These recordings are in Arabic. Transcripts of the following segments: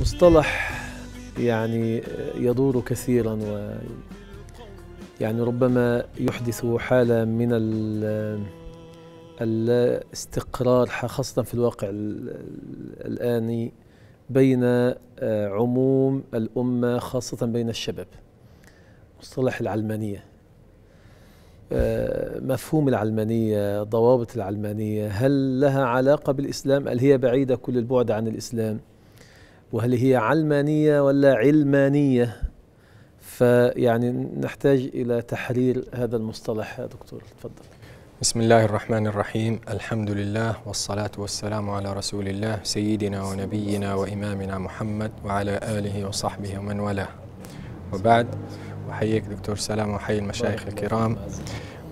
مصطلح يعني يدور كثيرا و يعني ربما يحدث حالة من الاستقرار خاصة في الواقع الآني بين آه، عموم الأمة خاصة بين الشباب مصطلح العلمانية آه، مفهوم العلمانية ضوابط العلمانية هل لها علاقة بالإسلام هل هي بعيدة كل البعد عن الإسلام وهل هي علمانية ولا علمانية فيعني نحتاج إلى تحرير هذا المصطلح يا دكتور تفضل بسم الله الرحمن الرحيم الحمد لله والصلاة والسلام على رسول الله سيدنا ونبينا وإمامنا محمد وعلى آله وصحبه ومن والاه وبعد أحييك دكتور سلام وحي المشايخ الكرام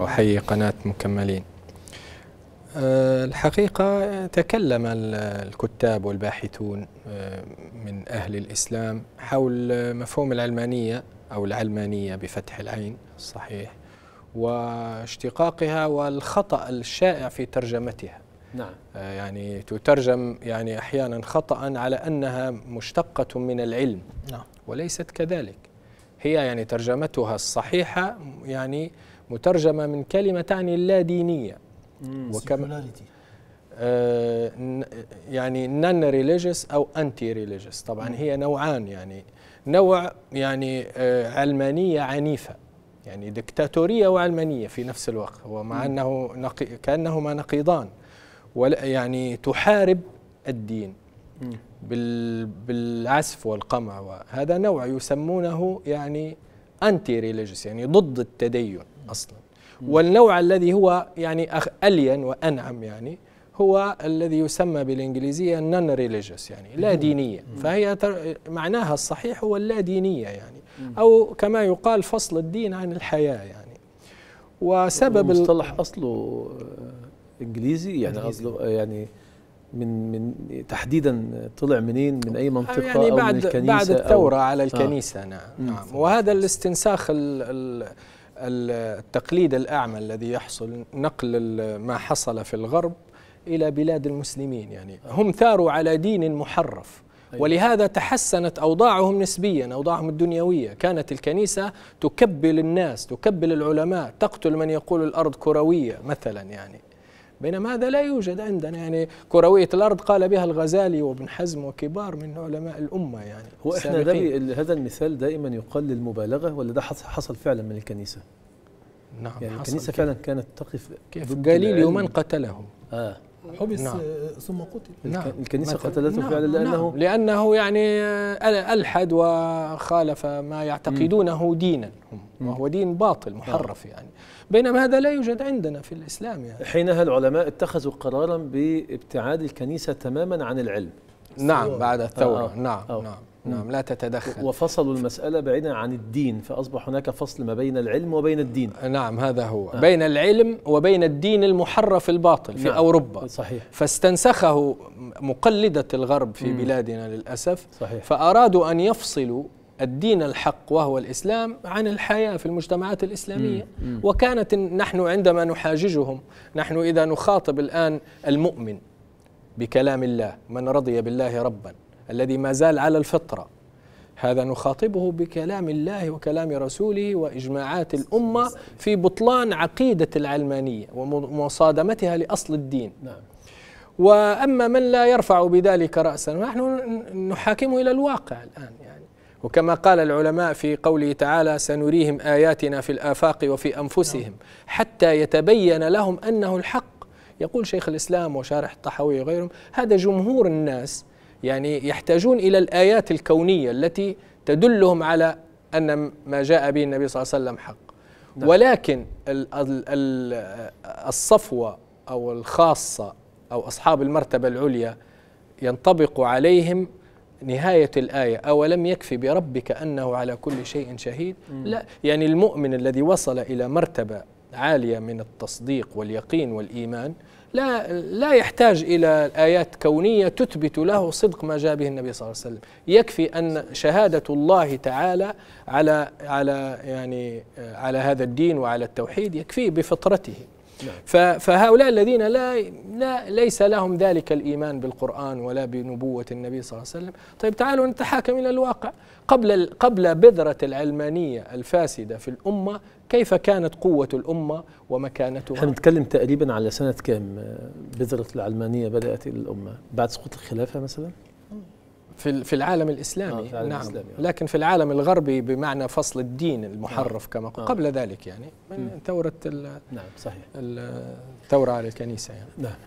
وحي قناة مكملين آه، الحقيقة تكلم الكتاب والباحثون آه، من أهل الإسلام حول مفهوم العلمانية أو العلمانية بفتح العين الصحيح واشتقاقها والخطأ الشائع في ترجمتها نعم. آه، يعني تترجم يعني أحيانا خطأ على أنها مشتقة من العلم نعم. وليست كذلك هي يعني ترجمتها الصحيحة يعني مترجمة من كلمة تعني اللا دينية وكما آه، يعني نان ريليجيس او انتي ريليجيس طبعا هي نوعان يعني نوع يعني آه، علمانيه عنيفه يعني دكتاتوريه وعلمانيه في نفس الوقت ومع انه نقي كانهما نقيضان يعني تحارب الدين بال بالعسف والقمع وهذا نوع يسمونه يعني انتي ريليجيس يعني ضد التدين اصلا والنوع الذي هو يعني ألين وأنعم يعني هو الذي يسمى بالإنجليزية نون ريليجيوس يعني لا دينية فهي معناها الصحيح هو اللا دينية يعني أو كما يقال فصل الدين عن الحياة يعني وسبب المصطلح أصله إنجليزي يعني أصله يعني من من تحديدا طلع منين من اي منطقه يعني أو من الكنيسه بعد الثوره على آه. الكنيسه آه نعم, نعم وهذا الاستنساخ ال ال التقليد الأعمى الذي يحصل نقل ما حصل في الغرب إلى بلاد المسلمين يعني هم ثاروا على دين محرف طيب. ولهذا تحسنت أوضاعهم نسبيا أوضاعهم الدنيوية كانت الكنيسة تكبل الناس تكبل العلماء تقتل من يقول الأرض كروية مثلا يعني بينما هذا لا يوجد عندنا يعني كروية الأرض قال بها الغزالي وابن حزم وكبار من علماء الأمة يعني هو إحنا هذا المثال دائما يقال للمبالغة ولا ده حصل فعلا من الكنيسة؟ نعم يعني حصل الكنيسة كان. فعلا كانت تقف كيف قليل من قتله آه حبس نعم. آه، ثم قتل نعم. الكنيسة قتلته نعم. فعلا لأنه نعم. لأنه يعني آه، ألحد وخالف ما يعتقدونه دينا هم وهو دين باطل محرف نعم. يعني بينما هذا لا يوجد عندنا في الإسلام يعني حينها العلماء اتخذوا قرارا بابتعاد الكنيسة تماما عن العلم نعم بعد الثورة آه. آه، نعم آه. نعم نعم لا تتدخل وفصلوا المسألة بعيدا عن الدين فأصبح هناك فصل ما بين العلم وبين الدين نعم هذا هو نعم. بين العلم وبين الدين المحرف الباطل في نعم. أوروبا صحيح فاستنسخه مقلدة الغرب في مم. بلادنا للأسف صحيح. فأرادوا أن يفصلوا الدين الحق وهو الإسلام عن الحياة في المجتمعات الإسلامية مم. مم. وكانت نحن عندما نحاججهم نحن إذا نخاطب الآن المؤمن بكلام الله من رضي بالله ربا الذي ما زال على الفطره هذا نخاطبه بكلام الله وكلام رسوله واجماعات الامه في بطلان عقيده العلمانيه ومصادمتها لاصل الدين نعم. واما من لا يرفع بذلك راسا نحن نحاكمه الى الواقع الان يعني وكما قال العلماء في قوله تعالى سنريهم اياتنا في الافاق وفي انفسهم نعم. حتى يتبين لهم انه الحق يقول شيخ الاسلام وشارح الطحاوي وغيرهم هذا جمهور الناس يعني يحتاجون إلى الآيات الكونية التي تدلهم على أن ما جاء به النبي صلى الله عليه وسلم حق نعم. ولكن الصفوة أو الخاصة أو أصحاب المرتبة العليا ينطبق عليهم نهاية الآية أولم يكفي بربك أنه على كل شيء شهيد لا يعني المؤمن الذي وصل إلى مرتبة عالية من التصديق واليقين والإيمان لا لا يحتاج الى ايات كونيه تثبت له صدق ما جاء به النبي صلى الله عليه وسلم، يكفي ان شهاده الله تعالى على على يعني على هذا الدين وعلى التوحيد يكفيه بفطرته نعم. فهؤلاء الذين لا, لا ليس لهم ذلك الإيمان بالقرآن ولا بنبوة النبي صلى الله عليه وسلم طيب تعالوا نتحاكم إلى الواقع قبل, قبل بذرة العلمانية الفاسدة في الأمة كيف كانت قوة الأمة ومكانتها احنا بنتكلم تقريبا على سنة كام آه، بذرة العلمانية بدأت الأمة بعد سقوط الخلافة مثلا في في العالم الاسلامي آه في العالم نعم الإسلامي. آه. لكن في العالم الغربي بمعنى فصل الدين المحرف آه. كما قلت آه. قبل ذلك يعني من ثوره نعم صحيح الثوره على الكنيسه يعني نعم